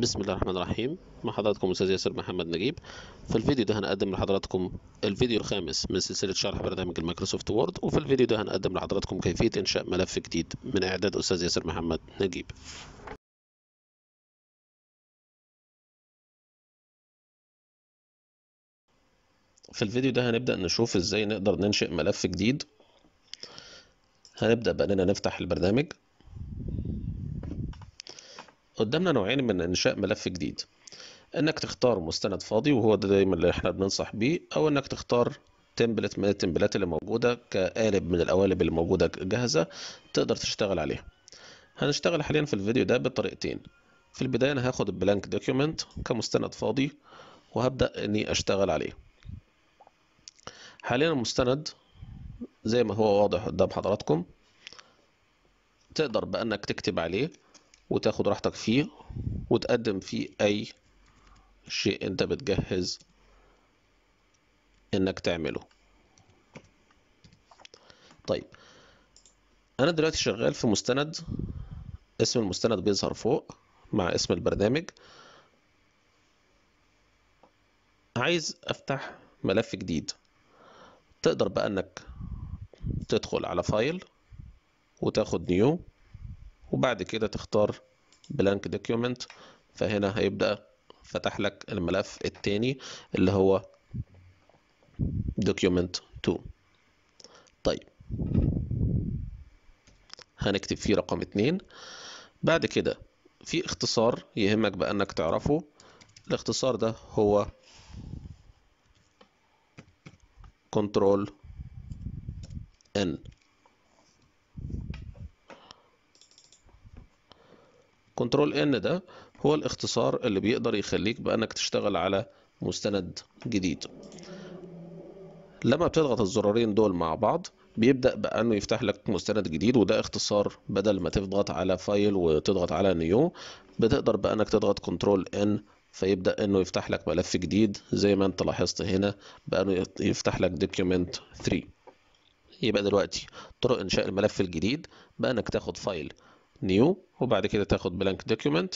بسم الله الرحمن الرحيم مع حضراتكم استاذ ياسر محمد نجيب في الفيديو ده هنقدم لحضراتكم الفيديو الخامس من سلسله شرح برنامج المايكروسوفت وورد وفي الفيديو ده هنقدم لحضراتكم كيفيه انشاء ملف جديد من اعداد استاذ ياسر محمد نجيب في الفيديو ده هنبدا نشوف ازاي نقدر ننشئ ملف جديد هنبدا باننا نفتح البرنامج قدامنا نوعين من إنشاء ملف جديد إنك تختار مستند فاضي وهو ده دايما اللي إحنا بننصح بيه أو إنك تختار تمبلت من التمبلات اللي موجودة كقالب من القوالب اللي موجودة جاهزة تقدر تشتغل عليها هنشتغل حاليا في الفيديو ده بطريقتين في البداية أنا هاخد البلانك دوكيومنت كمستند فاضي وهبدأ إني أشتغل عليه حاليا المستند زي ما هو واضح قدام حضراتكم تقدر بأنك تكتب عليه وتاخد راحتك فيه وتقدم فيه أي شيء أنت بتجهز إنك تعمله طيب أنا دلوقتي شغال في مستند اسم المستند بيظهر فوق مع اسم البرنامج عايز افتح ملف جديد تقدر بقى انك تدخل على فايل وتاخد نيو وبعد كده تختار بلانك دوكيومنت فهنا هيبدأ فتح لك الملف الثاني اللي هو دوكيومنت 2 طيب هنكتب فيه رقم 2 بعد كده في اختصار يهمك بأنك تعرفه الاختصار ده هو كنترول ان كنترول ان ده هو الاختصار اللي بيقدر يخليك بانك تشتغل على مستند جديد لما بتضغط الزرارين دول مع بعض بيبدأ بأنه يفتح لك مستند جديد وده اختصار بدل ما تضغط على فايل وتضغط على نيو بتقدر بأنك تضغط كنترول ان فيبدأ انه يفتح لك ملف جديد زي ما انت لاحظت هنا بأنه يفتح لك document 3 يبقى دلوقتي طرق انشاء الملف الجديد بأنك تاخد فايل نيو وبعد كده تاخد بلانك دوكيومنت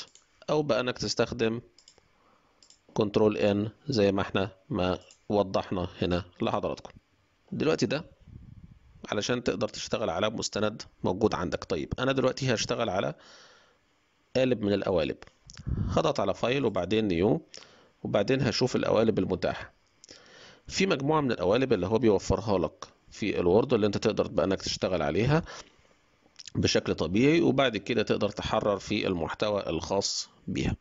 او بانك تستخدم كنترول ان زي ما احنا ما وضحنا هنا لحضراتكم دلوقتي ده علشان تقدر تشتغل على مستند موجود عندك طيب انا دلوقتي هشتغل على قالب من القوالب هضغط على فايل وبعدين نيو وبعدين هشوف القوالب المتاحه في مجموعه من القوالب اللي هو بيوفرها لك في الوورد اللي انت تقدر بانك تشتغل عليها بشكل طبيعي وبعد كده تقدر تحرر في المحتوى الخاص بيها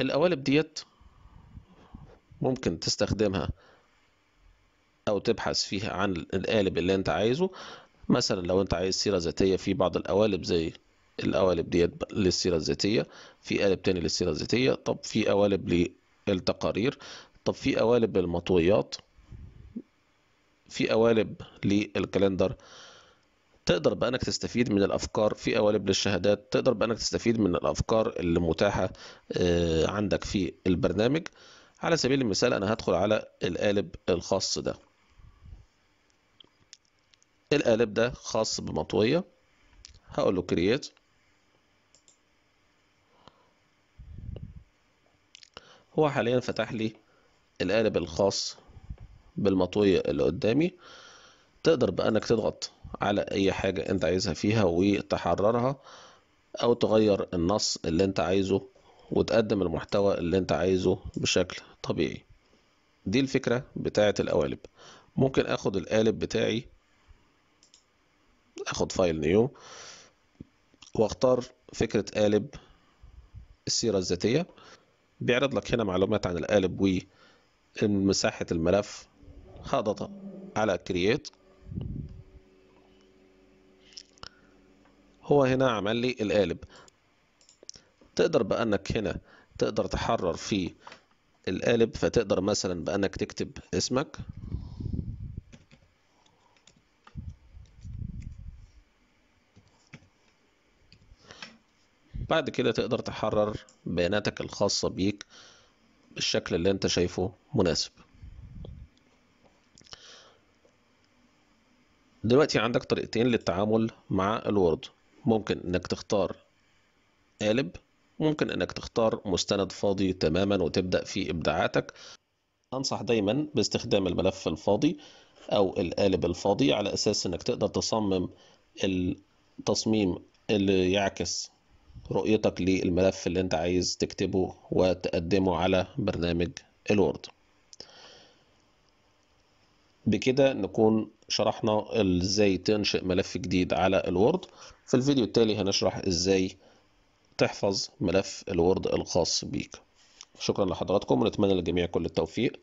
القوالب ديت ممكن تستخدمها او تبحث فيها عن القالب اللي انت عايزه مثلا لو انت عايز سيرة ذاتية في بعض القوالب زي القوالب ديت للسيرة الذاتية في قالب تاني للسيرة الذاتية طب في قوالب للتقارير طب في قوالب للمطويات في قوالب للكالندر تقدر بأنك تستفيد من الأفكار في قوالب للشهادات تقدر بأنك تستفيد من الأفكار اللي متاحة آه، عندك في البرنامج على سبيل المثال أنا هدخل على القالب الخاص ده القالب ده خاص بمطوية هقول له كرييت هو حاليا فتح لي القالب الخاص بالمطوية اللي قدامي تقدر بأنك تضغط على اي حاجة انت عايزها فيها وتحررها او تغير النص اللي انت عايزه وتقدم المحتوى اللي انت عايزه بشكل طبيعي دي الفكرة بتاعة القوالب ممكن اخد القالب بتاعي اخد فايل نيو واختار فكرة قالب السيرة الذاتية بيعرض لك هنا معلومات عن القالب ومساحة الملف هضغط على كرييت هو هنا عمل لي القالب تقدر بأنك هنا تقدر تحرر في القالب فتقدر مثلا بأنك تكتب اسمك بعد كده تقدر تحرر بياناتك الخاصة بيك بالشكل اللي انت شايفه مناسب دلوقتي عندك طريقتين للتعامل مع الوورد ممكن انك تختار قالب ممكن انك تختار مستند فاضي تماما وتبدأ في ابداعاتك انصح دايما باستخدام الملف الفاضي او القالب الفاضي على اساس انك تقدر تصمم التصميم اللي يعكس رؤيتك للملف اللي انت عايز تكتبه وتقدمه على برنامج الوورد بكده نكون شرحنا ازاي تنشئ ملف جديد على الوورد في الفيديو التالي هنشرح ازاي تحفظ ملف الوورد الخاص بيك شكرا لحضراتكم ونتمنى للجميع كل التوفيق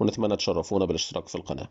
ونتمنى تشرفونا بالاشتراك في القناه